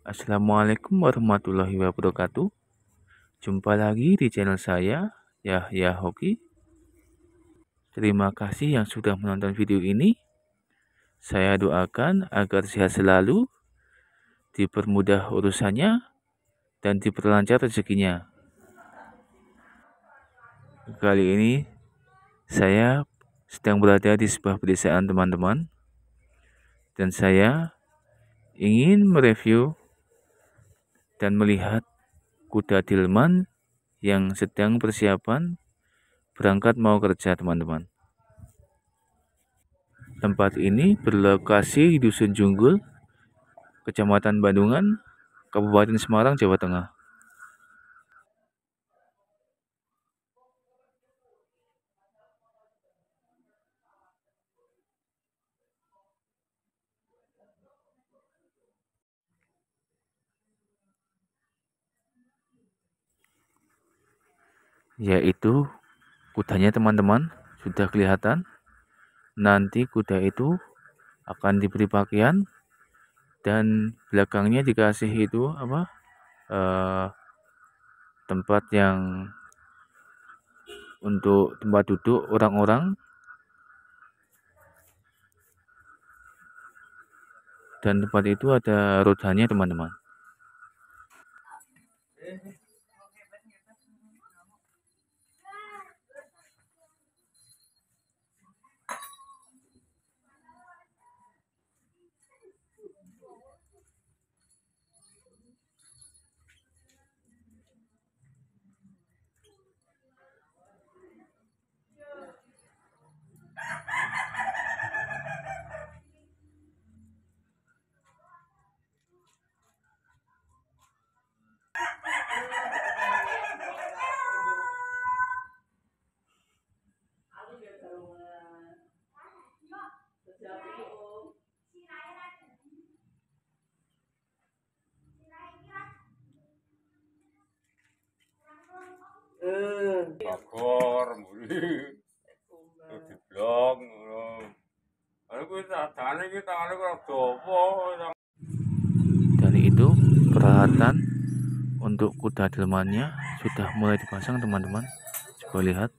Assalamualaikum warahmatullahi wabarakatuh. Jumpa lagi di channel saya, Yahya Hoki. Terima kasih yang sudah menonton video ini. Saya doakan agar sehat selalu, dipermudah urusannya, dan diperlancar rezekinya. Kali ini saya sedang berada di sebuah pedesaan teman-teman dan saya ingin mereview dan melihat kuda Dilman yang sedang persiapan berangkat mau kerja teman-teman. Tempat ini berlokasi di Dusun Junggul, Kecamatan Bandungan, Kabupaten Semarang, Jawa Tengah. yaitu kudanya teman-teman sudah kelihatan nanti kuda itu akan diberi pakaian dan belakangnya dikasih itu apa eh, tempat yang untuk tempat duduk orang-orang dan tempat itu ada rodanya teman-teman Eh. Bakor muli. Diblok ngono. Aku kuwi tanya kita, tangane ora dopo. Dari itu peralatan untuk kuda delmannya sudah mulai dipasang teman-teman. Coba lihat.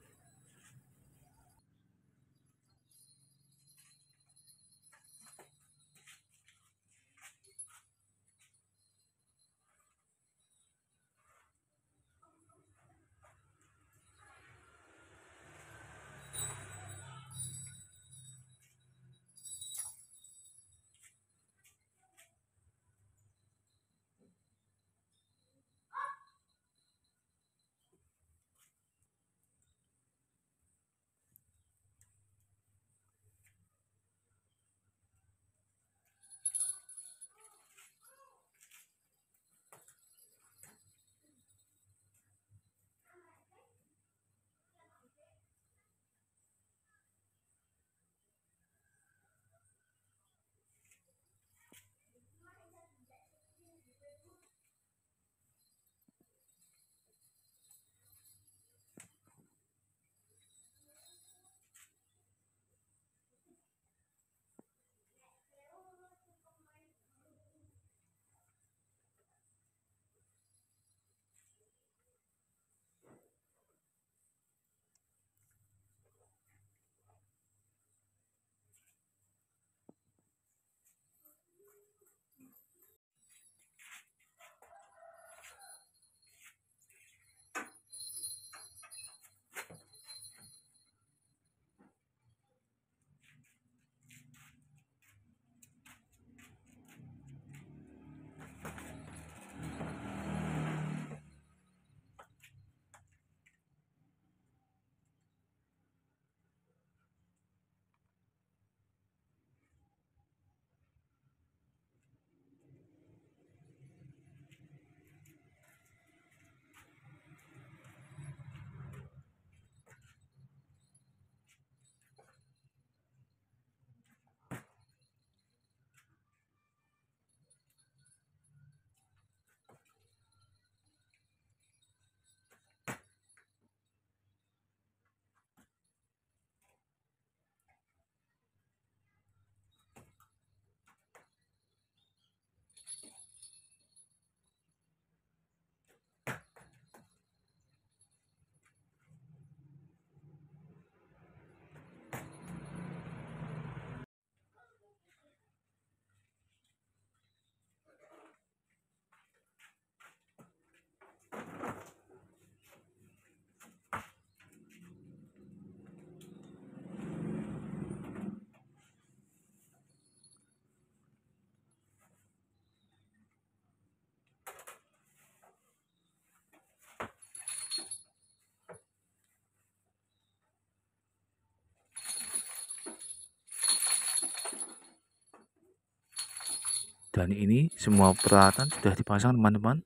bulan ini semua peralatan sudah dipasang teman-teman.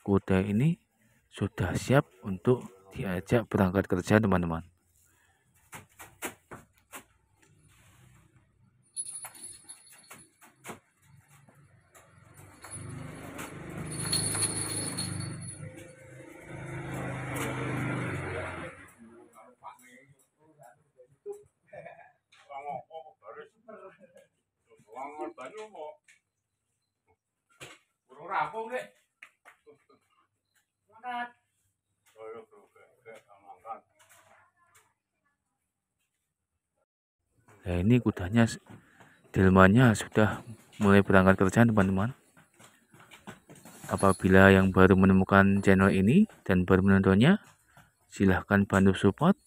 Kuda ini sudah siap untuk diajak berangkat kerja teman-teman. rampung deh. Mangkat. Ya ini kudanya delmanya sudah mulai berangkat kerja teman-teman. Apabila yang baru menemukan channel ini dan baru menontonnya, silahkan bantu support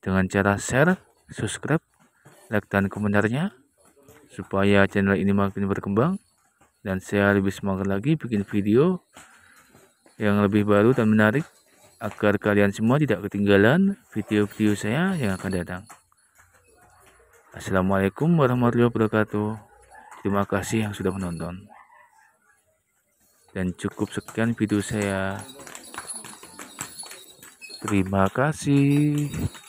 dengan cara share, subscribe, like, dan komentarnya supaya channel ini makin berkembang dan saya lebih semangat lagi bikin video yang lebih baru dan menarik agar kalian semua tidak ketinggalan video-video saya yang akan datang. Assalamualaikum warahmatullahi wabarakatuh. Terima kasih yang sudah menonton. Dan cukup sekian video saya. Terima kasih.